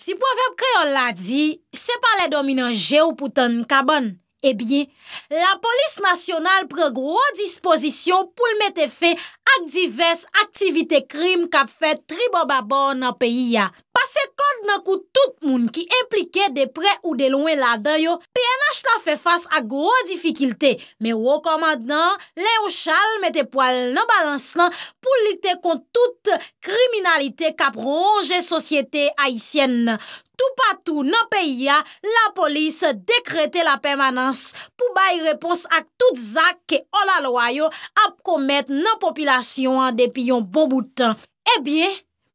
Ti pou avèp kè yon la di, se pa le dominan jè ou poutan nkaban? Ebyen, eh la polis nasyonal pre gro dispozisyon pou l mette fe ak divers aktivite krim kap fet tribo babo nan peyi ya. Pase kod nan kout tout moun ki implike de pre ou de louen la dan yo, PNH la fe fas ak gro difikilte. Me woko man nan, le ou chal mette po al nan balans lan pou lite kont tout kriminalite kap ronge sosyete aisyen nan. tout patou nan peyi ya, la polis dekrete la permanans pou bay repons ak tout zak ke olalwayo oh ap komet nan popilasyon depi yon bon boutan. E bie,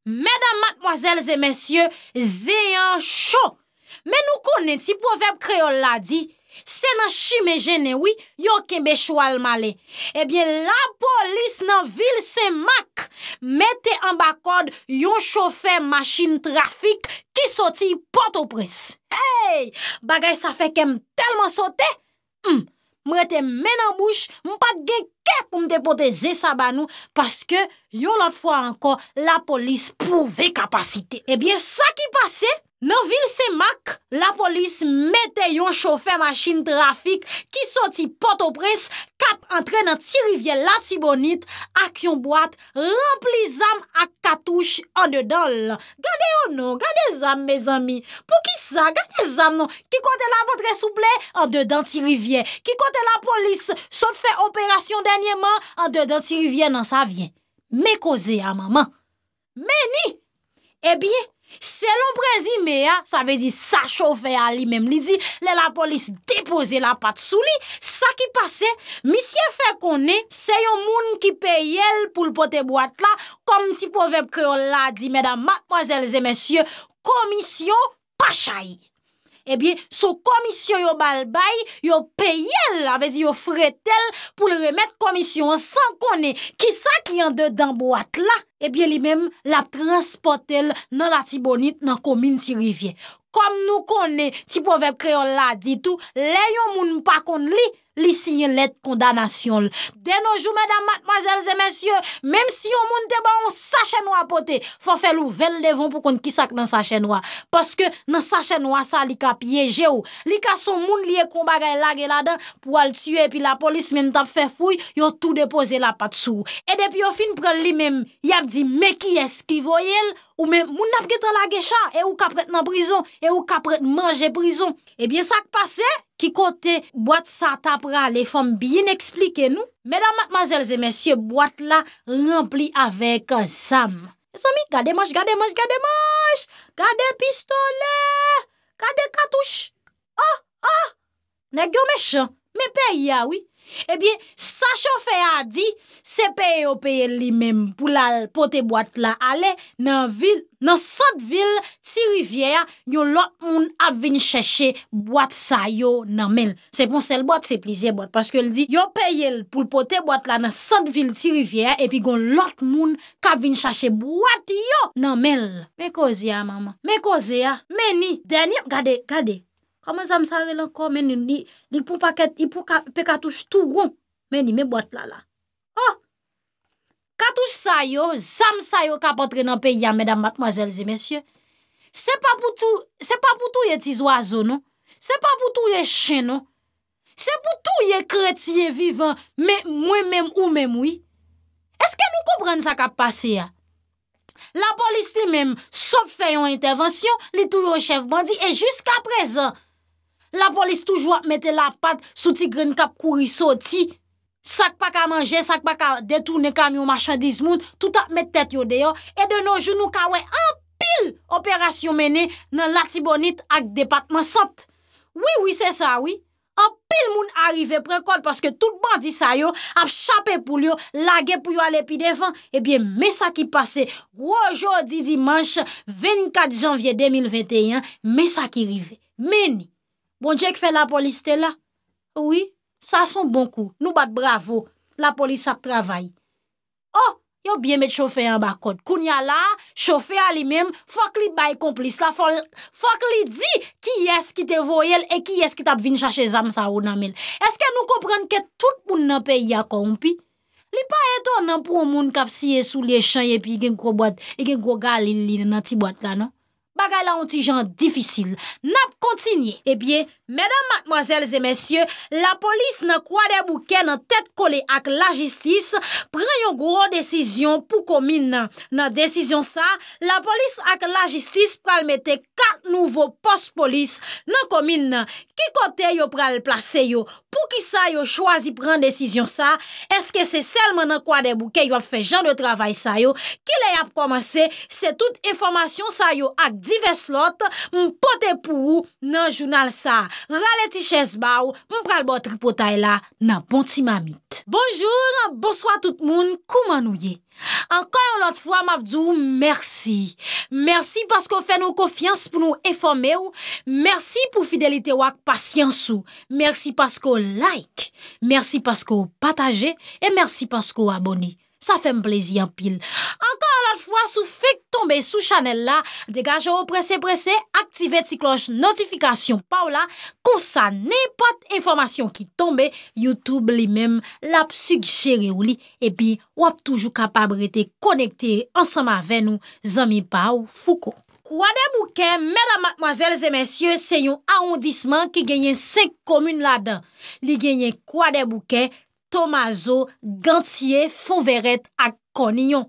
mèdam matmwazèl zè mèsyè, zè yon chò, mè nou konet si pou vep kreol la di. Se nan chime jene oui, yo kembe chou al male. Ebyen eh la polis nan vil se mak, mete an bakod yon chofer masin trafik ki soti poto pres. Hey, bagay sa fe kem telman sote, hmm, mwete men an bouch, mw pat gen kem pou mde pote ze sa banou, paske yo lot fwa anko la polis pou ve kapasite. Ebyen eh sa ki pase, Nan vil se mak, la polis mette yon choufer machin trafik ki soti poto pres kap antre nan ti rivye la si bonit ak yon boat rempli zam ak katouche an dedan lan. Gade yo nou, gade zam, me zami. Po ki sa, gade zam nou. Ki kote la botre souple, an dedan ti rivye. Ki kote la polis sot fe operasyon denye man, an dedan ti rivye nan sa vyen. Me koze a maman. Meni, e eh biye. Se l'on prezi me a, sa vezi sa chofe a li mem li di, le la polis depoze la pat sou li, sa ki pase, misye fe konen, se yon moun ki pey el pou l'pote boate la, kom ti poveb kreol la di, mèdam, matmozelze, mèsyo, komisyon pa chayi. E eh biye, so komisyon yo balbay, yo pey el, a vezi yo fre tel pou l remet komisyon san konen, ki sa ki yon de dan boate la. epi eh li mem la transportel nan la tibonit nan komin ti rivye. Kom nou konen ti pove kreol la ditou, le yon moun pa kon li, li si yon let kondanasyon. De nou jou mèdame, mademoiselles et messieurs, mèm si yon moun teba yon sacheno apote, fò fè lou ven devon pou kon ki sak nan sacheno a. Pòske nan sacheno a sa li ka pyeje ou. Li ka son moun li e kombaga e lage la den pou al tue epi la polis men tap fè fouy yon tou depose la pat sou. E depi yon fin pren li mem, yon Di meki eskivo yel, ou men moun ap getan la gecha, e ou kapret nan prizon, e ou kapret manje prizon. Ebyen eh sak pase, ki kote boat sa tapra le fom bien eksplike nou, medan matmazel ze men sye boat la rempli avek sam. E sami, gade manj, gade manj, gade manj, gade pistole, gade katouj. Oh, oh, ne gyo me chan, me pe ya wii. Ebyen, sa chofe a di, se peye yo peye li mem pou la pote boat la ale nan vil, nan sat vil ti rivye a, yo lot moun ap vin chache boat sa yo nan mel. Se pon sel boat, se plize boat, paske el di, yo peye pou pote boat la nan sat vil ti rivye a, epi gon lot moun kap vin chache boat yo nan mel. Me koze a mama, me koze a, meni, deni, gade, gade. A men zamsare lan kon men yon li pou paket, li pou pe katouche tou roun men yon men bot la la. Oh! Katouche sa yo, zamsa yo kap entre nan pe ya, medan makmazelze, men sye. Se pa pou tou, se pa pou tou ye tiz wazo nou. Se pa pou tou ye chen nou. Se pou tou ye kretye vivan, men mwen men ou men moui. Eske nou koubren sa kap pase ya? La polisti men, sop feyon intervensyon, li tou yo chef bandi e jysk aprezen. La polis toujou ap mette la pat sou ti gren kap kouri soti, sak pa ka manje, sak pa ka detounen kamyon machan diz moun, tout ap mette tet yo deyo, e de nou jounou kawen an pil operasyon mene nan lati bonit ak departman sat. Oui, oui, se sa, oui, an pil moun arive prekot, paske tout ban di sayo, ap chapen pou yo, lage pou yo alepi devan, ebyen eh me sa ki pase, woujou di dimanche 24 janvye 2021, me sa ki rive, meni. Bon chèk fè la polis tè la? Ouwi, sa son bon kou. Nou bat bravo. La polis ap travay. Oh, yo bie met choufè an bakot. Koun ya la, choufè a li mèm, fòk li bay komplis la. Fòk li di ki yes ki te voyel e ki yes ki tap vin chache zam sa ou namel. Eske nou kopren ke tout moun nan pe yako ou pi? Li pa eto nan pou moun kap siye sou li e chanye pi gen kou boat, gen kou galil li nan ti boat la nan? bagay la onti jan difisil. Nap kontinye, e bie, medan matmoazelze mensyo, la polis nan kwa de bouke nan tet kole ak la jistis, preyon gwo desisyon pou komin nan. Nan desisyon sa, la polis ak la jistis pral metek Nouvo post polis nan komine nan, ki kote yo pral plase yo, pou ki sa yo chwazi pran desisyon sa, eske se selman nan kwa debu ke yo ap fe jan de travay sa yo, ki le ap komanse, se tout informasyon sa yo ak divers lot, mpote pou ou nan jounal sa, rale ti ches bau, mpral botri potay la, nan bonti mamit. Bonjour, bonsoit tout moun, kouman ou ye? Encore une autre fois, Mabdou, merci. Merci parce qu'on fait nos confiance pour nous informer. Merci pour fidélité ou patience. Merci parce qu'on like. Merci parce qu'on partage. Et merci parce qu'on abonne. Sa fèm plezi an pil. Ankan an lat fwa, sou fèk tombe sou chanel la, degajou, prese prese, aktive ti kloche notifikasyon pa ou la, kon sa nepot informasyon ki tombe, Youtube li mem lap sugjere ou li, epi wap toujou kapabre te konekte ansan ma ven nou, zami pa ou fouko. Kwa de bouke, mèla matmazèl zè mèsyè, se yon aondisman ki genyen se komune la dan. Li genyen kwa de bouke, Tomazo, Gantye, Fonveret ak kon yon.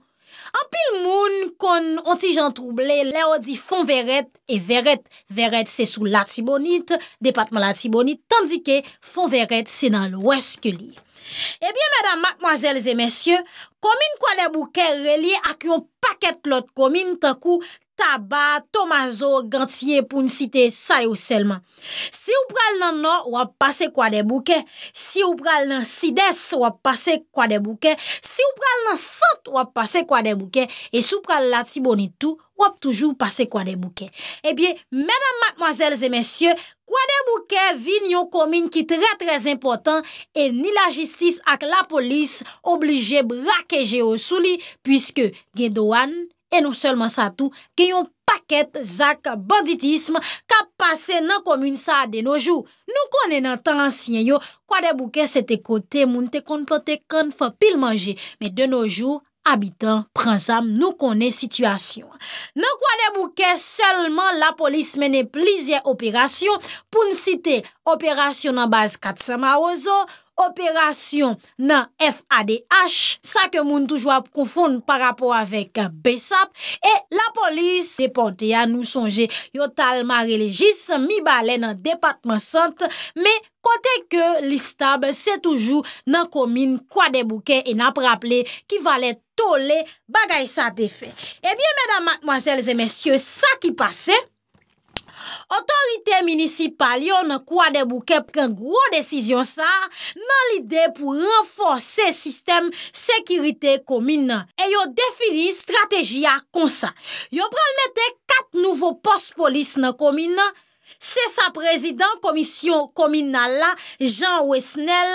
An pil moun kon ontijan trouble, le o di Fonveret e Veret. Veret se sou Latibonit, Depatman Latibonit, tandike Fonveret se nan lweske li. Ebyen, eh madame, madmoazelze, mesye, komin kwa le bouke relie ak yon paket plot komin tan kou... taba, tomazo, gantye pou n'cite sa yo selman. Si ou pral nan no, wap pase kwa de bouke. Si ou pral nan sides, wap pase kwa de bouke. Si ou pral nan sot, wap pase kwa de bouke. E sou pral la tibonitou, wap toujou pase kwa de bouke. E eh bie, mèdam matmoazèlz e mèsyè, kwa de bouke vin yo komin ki tre trez impotant e ni la jistis ak la polis oblije brakeje yo souli pwiske gen doan... E nou selman sa tou, ki yon paket zak banditisme ka pase nan komoun sa de nou jou. Nou konen nan tan ansyen yo, kwa de bouke sete kote moun te konpote kan fapil manje. Me de nou jou, abitan, pranzam, nou konen situasyon. Nou kwa de bouke, selman la polis mene plizye operasyon pou n site operasyon nan baz katsama ozo, operasyon nan FADH, sa ke moun toujwa pou konfon par rapport avek Besap, e la polis depote a nou sonje yotalman relegis, mi balen nan depatman sant, me kote ke listab se toujou nan komine kwa debouke en ap rapple ki valet tole bagay sa defen. Ebyen, medan, mwazel, zemesye, sa ki pase, Otorite minisipal yo nan kwa debouke pren gro desisyon sa nan lide pou renfose sistem sekirite komine. E yo defini strategia konsa. Yo pralmete kat nouvo pospolis nan komine. Se sa prezident komisyon kominal la, Jean Wessnel,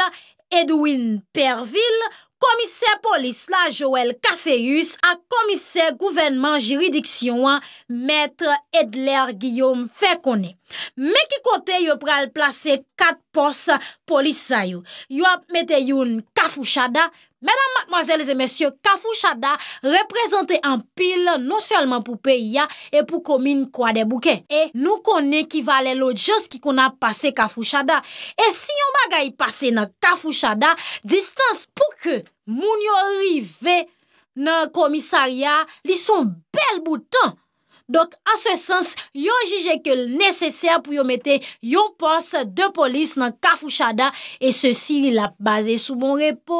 Edwin Perville, komise polis la Joël Kaseyus a komise gouvenman jiridiksyon mètre Edler Guillaume Fekone. Mè ki kote yo pral plase kat pos polis sa yo. Yo ap mète yon Kafou Chada. Mèdam matmazèles e mèsyo, Kafou Chada reprezentè an pil non sèlman pou peyi ya e pou komine kwa de bouke. E nou kone kivalè lò jòs ki kon ap pase Kafou Chada. E si yon bagay pase nan Kafou Chada, distans pou ke... Moun yo rive nan komisarya li son bel boutan. Dok, a se sens, yon jije ke l neseser pou yon mette yon pos de polis nan kafu chada e se si li la base sou bon repo.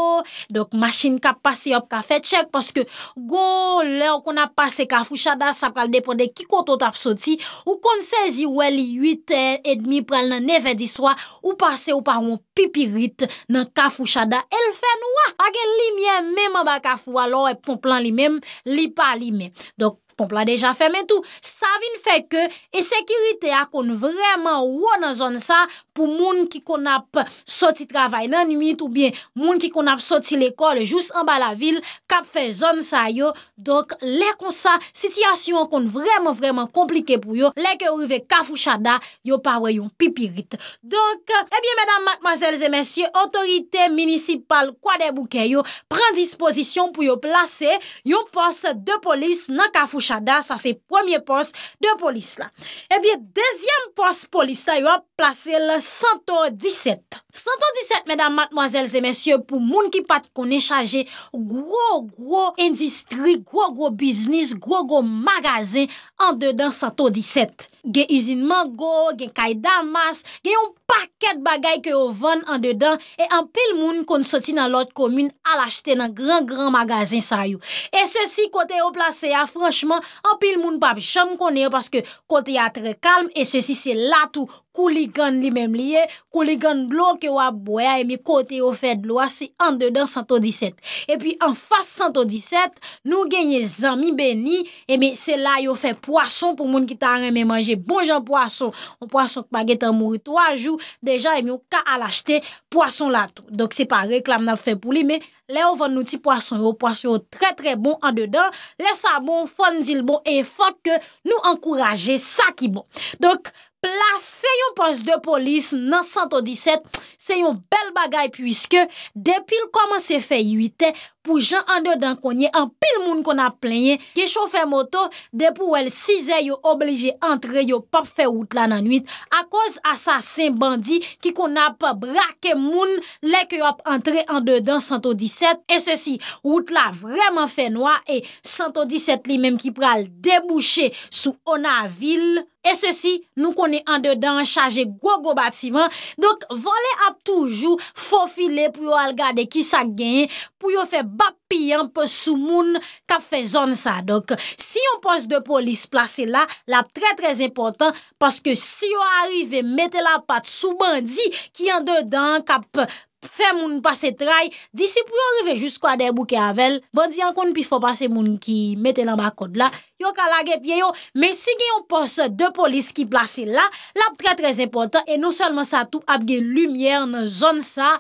Dok, masin ka pase yop ka fet chek paske go le okon a pase kafu chada sa pral depande ki koto tap soti ou kon sezi wè li 8 et demi pral nan 9 et diswa ou pase ou pral yon pipirit nan kafu chada el fè noua. A gen li mè mè mè ba kafu alò ep ton plan li mèm, li pa li mè. Dok, pompla deja fe men tou. Sa vin fe ke e sekirite akon vreman wou nan zon sa pou moun ki kon ap soti travay nan nimi tout bien moun ki kon ap soti l'ekol jous an ba la vil kap fe zon sa yo. Donk le kon sa sityasyon akon vreman vreman komplike pou yo. Le ke ou rive Kafou Chada, yo pawe yon pipirit. Donk, e bien madame, mademasele, zemensye, otorite municipal kwa de bouke yo pren disposisyon pou yo plase yon pos de polis nan Kafou chada sa se pwemye pos de polis la. Ebyen, eh dezyen pos polis la yon plase le 117. 117, mesdames, mademoiselles et messieurs, pou moun ki pat konen chage, gwo, gwo, endistri, gwo, gwo, biznis, gwo, gwo, magazin, an dedan 117. Gen izinman gwo, gen kay damas, gen yon paket bagay ke yon ven an dedan, e an pil moun kon soti nan lote komine al achete nan gran, gran magazin sa yon. E se si kote yon plase ya, ah, franchman, an pil moun pa bi chanm konen, paske kote ya tre kalm, e se si se latou, kou li gan li mem liye, kou li gan blo ke wap boya, e mi kote yo fe dlo a, se an de dan 117. E pi an fas 117, nou genye zami beni, e mi se la yo fe poason, pou moun ki ta an reme manje, bonjan poason, ou poason k baget an mouri 3 jou, deja e mi yo ka al achete, poason la tou. Dok se pa reklam nan fe pou li, me... le ou van nou ti pwasyon yo, pwasyon yo tre tre bon an de dan, le sa bon fon zil bon, e fok ke nou ankouraje, sa ki bon. Donk, plase yon pos de polis nan 117, se yon bel bagay, pwiske, depil koman se fe yuite, pou jan an de dan konye, an pil moun kon ap plenye, ke choufe moto, depou el sise yo oblije antre yo pap fe wout lan an 8, a koz asasin bandi, ki kon ap brake moun, le ki yo ap antre an de dan 117, E se si, wout la vreman fe noa E 117 li menm ki pral debouche sou ona vil E se si, nou konen an dedan chaje gogo batiman Donk, vole ap toujou fofile pou yo al gade ki sa gen Pou yo fe bap pi an pe sou moun kap fe zon sa Donk, si yon pos de polis place la, la ap tre tre important Paske si yo arrive mette la pat sou bandi ki an dedan kap... Fè moun pase trai, disi pou yon revè jusquwa derbouke avel, bandi an kon pi fò pase moun ki mette lan ba kod la, yon kalage pye yon, men si gen yon pos de polis ki plase la, la pou tre trez importan, e nou selman sa tou ap gen lumièr nan zon sa,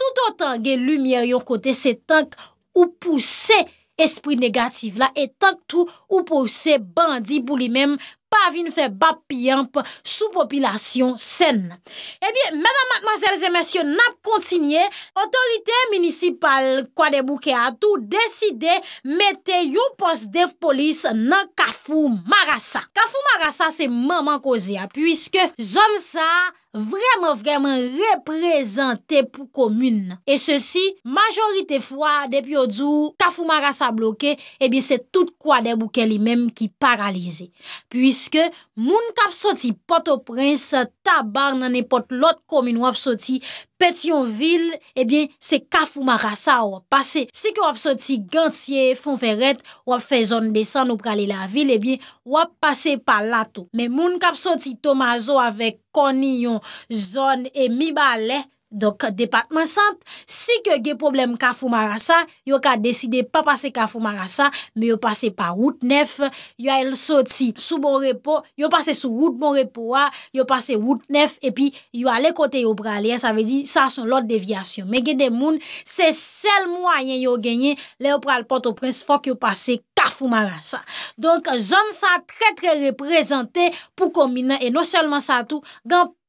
tout an tan gen lumièr yon kote, se tank ou pousse, espri negatif la et tank tou ou pou se bandi pou li mem pa vin fe bap piyamp sou popilasyon sen. Eh e biye, menan matmazelze mensyon nap kontinye, otorite minisipal kwa debouke atou deside mette yon pos def polis nan Kafou Marassa. Kafou Marassa se maman kozya, pwiske zon sa... Vremen, vremen, reprezenté pou komune. E se si, majorite fwa, depi yo djou, ta fou mara sa bloke, e bi se tout kwa debou ke li menm ki paralize. Puiske, Moun kap soti Port-au-Prince, tabar nan e pot lot komin wap soti Petionville, ebyen se Kafou Marassa wap pase. Se ke wap soti Gantier, Fonveret, wap fe Zonbesan ou prale la ville, ebyen wap pase palato. Men moun kap soti Tomazo ave koni yon zon e Mibale. Donk, depatman sant, si ke ge problem Kafou Marassa, yo ka deside pa pase Kafou Marassa, me yo pase pa wout nef, yo a el soti sou bon repo, yo pase sou wout bon repo wa, yo pase wout nef, epi yo ale kote yo pralien, sa ve di, sa son lot devyasyon. Me gen de moun, se sel mwayen yo genye, le yo pral poto prens, fok yo pase Kafou Marassa. Donk, zon sa tre tre represente pou kombina, e non selman sa tou,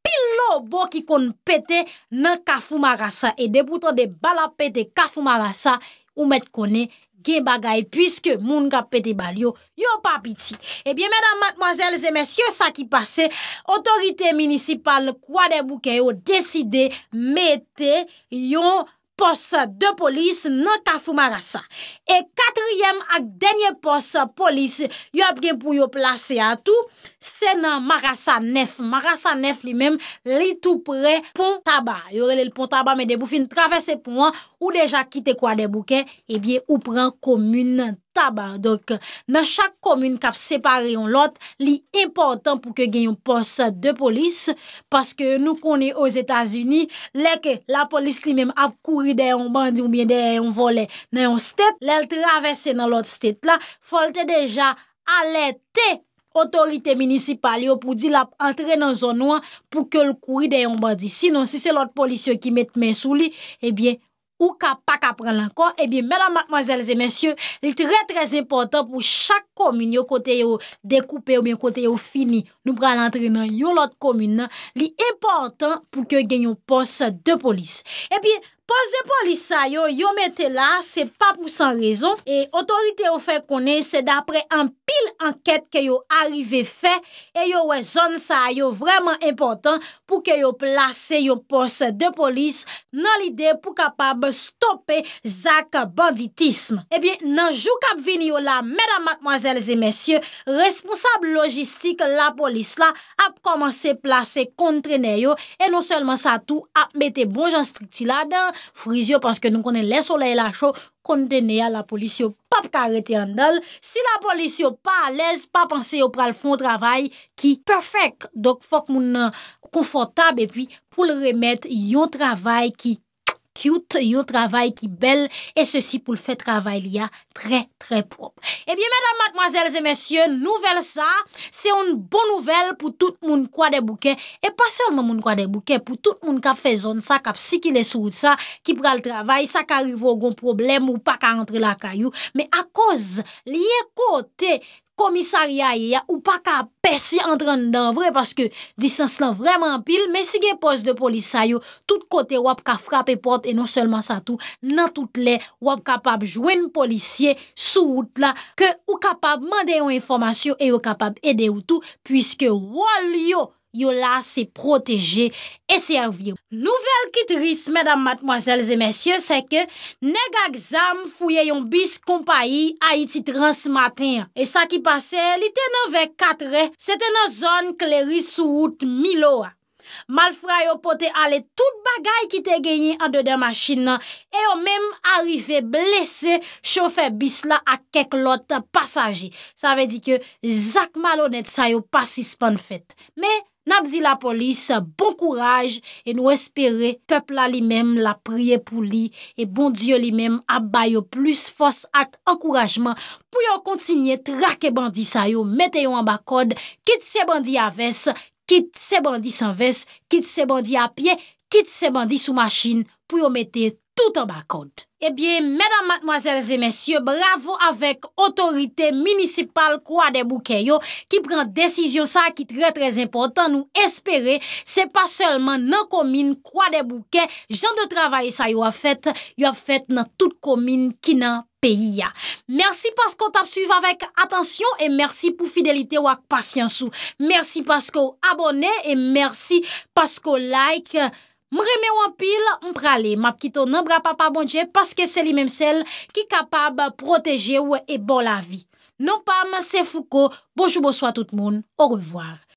pil lo bo ki kon pete nan Kafou Marassa, e deboutan de bala pete Kafou Marassa, ou met konen gen bagay, pwiske moun ka pete bal yo, yo papiti. Ebyen, eh mèdam matmoazèles e mèsyòs sa ki pase, otorite municipal kwa de bouke yo, deside mette yon, pos de polis nan tafou marasa. E katryem ak denye pos polis, yo ap gen pou yo plase a tou, se nan marasa nef. Marasa nef li men, li tou pre pon taba. Yo rele pon taba, me debou fin travese pou an, ou deja kite kwa debou ke, e bie ou pren komune taba. Taban, dok nan chak komune kap separe yon lot, li impotant pou ke genyon pos de polis, paske nou koni os Etats-Unis, leke la polis li mem ap kouri de yon bandi ou bien de yon volet nan yon stet, lele travesse nan lot stet la, folte deja alete otorite minisipal yo pou di la ap entre nan zon ou an pou ke l kouri de yon bandi. Sinon, si se lot polis yo ki met men sou li, ebyen... Eh Ou ka pa ka pran lankon Eh bi menan, mademoiselles et messieurs Li trè trè important pou chak komine Yo kote yo dekoupe, yo kote yo fini Nou pran lantre nan, yo lot komine nan Li important pou ke genyo pos de polis Eh bi Pos de polis sa yo, yo mette la, se pa pou san rezon, e otorite ou fe konen se dapre an pil anket ke yo arrive fe, e yo wè zon sa yo vreman impotant pou ke yo plase yo pos de polis nan lide pou kapab stoppe zak banditisme. Ebyen nan jou kap vini yo la, mèdam matmoazèl zè mèsyè, responsable logistik la polis la ap komanse plase kontrene yo, e non Fou riz yo panse ke nou konen lè solè la chò, kon denè ya la polis yo pap karete an dal. Si la polis yo pa lèz, pa panse yo pral fon travay ki perfèk. Dok fòk moun nan konfortab e pi pou lè remèt yon travay ki... cute, un travail qui belle, et ceci pour le fait travail a très, très propre. Eh bien, mesdames, mademoiselles et messieurs, nouvelle ça, c'est une bonne nouvelle pour tout le monde quoi des bouquets, et pas seulement moun quoi des bouquets, pour tout le monde qui fait zone ça, qui psychile sur ça, qui prend le travail, ça qui arrive au bon problème ou pas qu'à rentrer la caillou, mais à cause, lié côté, komisaria ye ya, ou pa ka pesye entran nan vre, paske disans lan vreman pil, men si gen pos de polisa yo, tout kote wap ka frap e pot e non selman sa tou, nan tout le, wap kapab jwen policye sou wout la, ke ou kapab mande yon informasyon, e ou kapab ede yon tou, pwiske walyo yon la se proteje e se avye. Nouvel ki tris medan matmoazelze mensyen se ke nega gzam fouye yon bis kompayi a iti tran se matin. E sa ki pase, li te nan vek katre, se te nan zon kleri sou wout Miloa. Malfrayo pote ale tout bagay ki te genyi an de den machin nan, e yo menm arive blese chofe bis la a keklot pasaje. Sa ve di ke, zak malonet sa yo pasi span fet. Me, Nabzi la polis, bon kouraj e nou espere pepla li mem la priye pou li e bon diyo li mem abay yo plus fos ak enkourajman pou yo kontinye trake bandi sayo, meteyon an bakod, kit se bandi a ves, kit se bandi san ves, kit se bandi a pie, kit se bandi sou machin pou yo metey tout an bakod. Eh bien, mesdames, mademoiselles et messieurs, bravo avèk otorité municipal Kwa de Boukè yo ki pran desisyon sa ki tre trez important nou espere se pa selman nan komine Kwa de Boukè. Jan de travay sa yo ap fèt, yo ap fèt nan tout komine ki nan peyi ya. Mersi pasko tap suiv avèk atensyon e mersi pou fidelite wak pasyansou. Mersi pasko abonè e mersi pasko like. Mreme wampil, mprale, mapkito nan bra pa pa bondje, paske seli menm sel ki kapab proteje ou e bon la vi. Non pa, mse fuko, bojou bo swa tout moun, ou revoar.